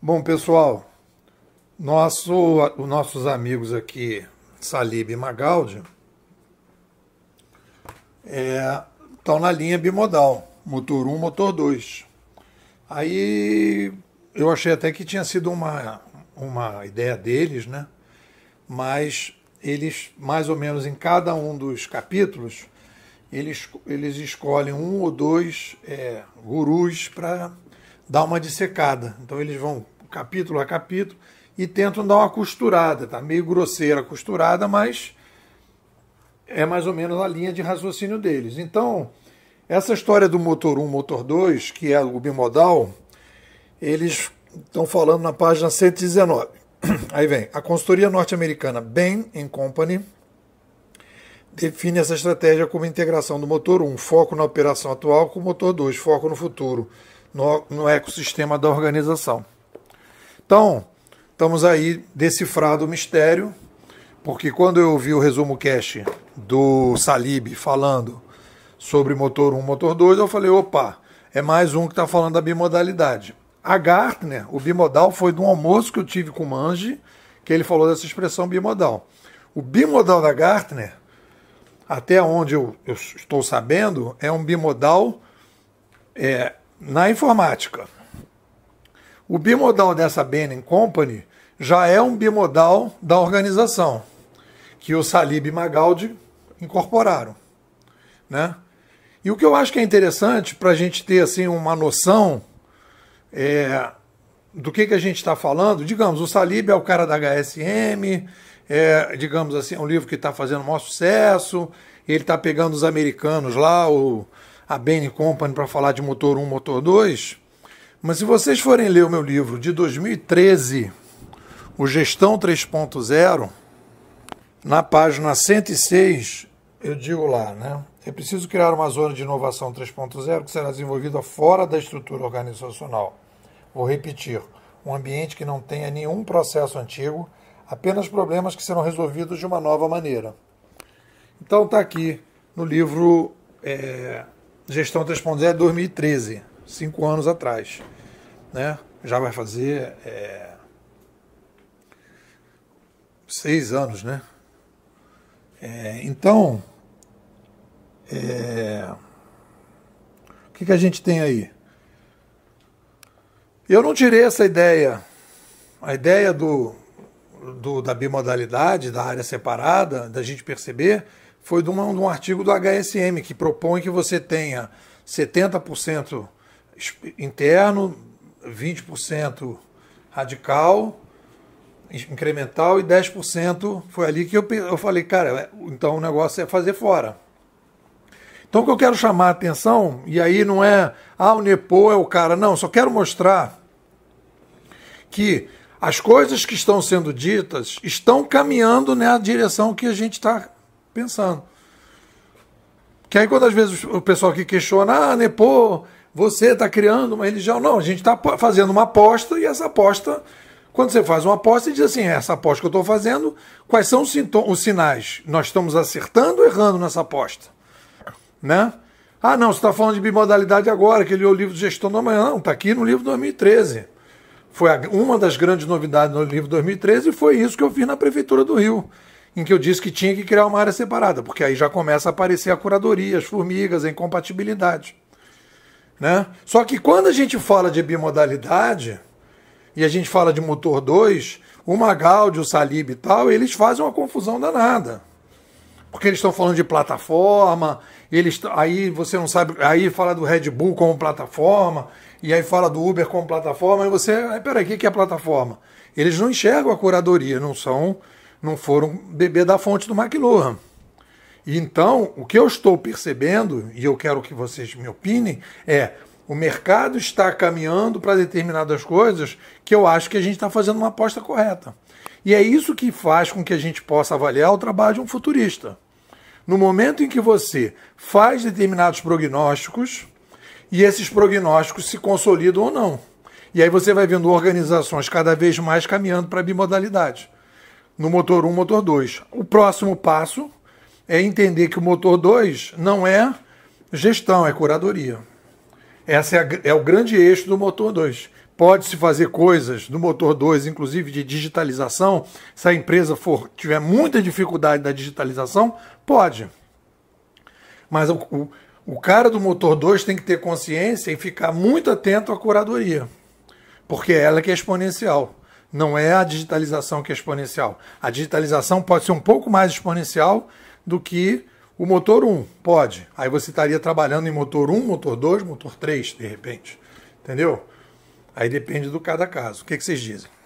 Bom, pessoal, nosso, os nossos amigos aqui, Salib e Magaldi, estão é, na linha bimodal, motor 1, motor 2. Aí eu achei até que tinha sido uma, uma ideia deles, né? Mas eles, mais ou menos em cada um dos capítulos, eles, eles escolhem um ou dois é, gurus para dá uma dissecada. Então eles vão capítulo a capítulo e tentam dar uma costurada. Tá meio grosseira a costurada, mas é mais ou menos a linha de raciocínio deles. Então, essa história do motor 1, motor 2, que é o bimodal, eles estão falando na página 119. Aí vem, a consultoria norte-americana Bain Company define essa estratégia como integração do motor 1, foco na operação atual, com o motor 2, foco no futuro no, no ecossistema da organização. Então, estamos aí decifrado o mistério, porque quando eu vi o resumo cash do Salib falando sobre motor 1, motor 2, eu falei, opa, é mais um que está falando da bimodalidade. A Gartner, o bimodal, foi de um almoço que eu tive com o Manji, que ele falou dessa expressão bimodal. O bimodal da Gartner, até onde eu, eu estou sabendo, é um bimodal é, na informática. O bimodal dessa Benning Company já é um bimodal da organização, que o Salib e Magaldi incorporaram. Né? E o que eu acho que é interessante para a gente ter assim, uma noção é, do que, que a gente está falando, digamos, o Salib é o cara da HSM, é, digamos assim, é um livro que está fazendo maior sucesso, ele está pegando os americanos lá, o, a Bain Company para falar de motor 1, motor 2, mas se vocês forem ler o meu livro de 2013, o Gestão 3.0, na página 106, eu digo lá, né? É preciso criar uma zona de inovação 3.0 que será desenvolvida fora da estrutura organizacional. Vou repetir, um ambiente que não tenha nenhum processo antigo, apenas problemas que serão resolvidos de uma nova maneira. Então está aqui no livro é, gestão é 2013, cinco anos atrás. Né? Já vai fazer é, seis anos, né? É, então, é, o que, que a gente tem aí? Eu não tirei essa ideia. A ideia do, do da bimodalidade, da área separada, da gente perceber foi de, uma, de um artigo do HSM, que propõe que você tenha 70% interno, 20% radical, incremental e 10% foi ali que eu, eu falei, cara, é, então o negócio é fazer fora. Então o que eu quero chamar a atenção, e aí não é, ah, o Nepo é o cara, não, só quero mostrar que as coisas que estão sendo ditas estão caminhando na direção que a gente está pensando. Que aí quando às vezes o pessoal aqui questiona, ah, Nepô, né, você está criando uma religião. Não, a gente está fazendo uma aposta e essa aposta, quando você faz uma aposta, e diz assim, é, essa aposta que eu estou fazendo, quais são os, os sinais? Nós estamos acertando ou errando nessa aposta? Né? Ah, não, você está falando de bimodalidade agora, que ele leu o livro de Gestão da Manhã. Não, está aqui no livro 2013. Foi uma das grandes novidades no livro 2013 e foi isso que eu fiz na Prefeitura do Rio em que eu disse que tinha que criar uma área separada, porque aí já começa a aparecer a curadoria, as formigas, a incompatibilidade. Né? Só que quando a gente fala de bimodalidade e a gente fala de motor 2, o Magaldi, o Salib e tal, eles fazem uma confusão danada. Porque eles estão falando de plataforma, eles aí você não sabe, aí fala do Red Bull como plataforma, e aí fala do Uber como plataforma, e você, peraí, o que é plataforma? Eles não enxergam a curadoria, não são não foram beber da fonte do McLuhan. Então, o que eu estou percebendo, e eu quero que vocês me opinem, é o mercado está caminhando para determinadas coisas que eu acho que a gente está fazendo uma aposta correta. E é isso que faz com que a gente possa avaliar o trabalho de um futurista. No momento em que você faz determinados prognósticos, e esses prognósticos se consolidam ou não. E aí você vai vendo organizações cada vez mais caminhando para a bimodalidade no motor 1, motor 2. O próximo passo é entender que o motor 2 não é gestão, é curadoria. Esse é, é, o grande eixo do motor 2. Pode-se fazer coisas do motor 2, inclusive de digitalização. Se a empresa for tiver muita dificuldade da digitalização, pode. Mas o, o, o cara do motor 2 tem que ter consciência e ficar muito atento à curadoria, porque ela que é exponencial. Não é a digitalização que é exponencial. A digitalização pode ser um pouco mais exponencial do que o motor 1. Pode. Aí você estaria trabalhando em motor 1, motor 2, motor 3, de repente. Entendeu? Aí depende do cada caso. O que, é que vocês dizem?